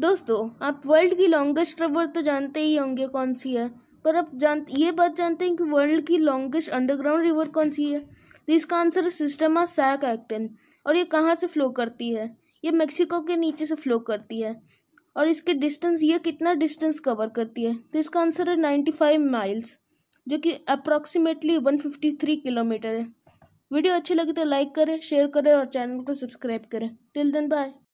दोस्तों आप वर्ल्ड की लॉन्गेस्ट रिवर तो जानते ही होंगे कौन सी है पर आप जान ये बात जानते हैं कि वर्ल्ड की लॉन्गेस्ट अंडरग्राउंड रिवर कौन सी है तो इसका आंसर है सिस्टम ऑफ सैक एक्टिन और ये कहाँ से फ्लो करती है ये मेक्सिको के नीचे से फ्लो करती है और इसके डिस्टेंस ये कितना डिस्टेंस कवर करती है तो इसका आंसर है नाइन्टी फाइव माइल्स जो कि approximately one fifty three kilometre है वीडियो अच्छी लगी तो लाइक करें शेयर करें और चैनल को सब्सक्राइब करें टिल देन बाय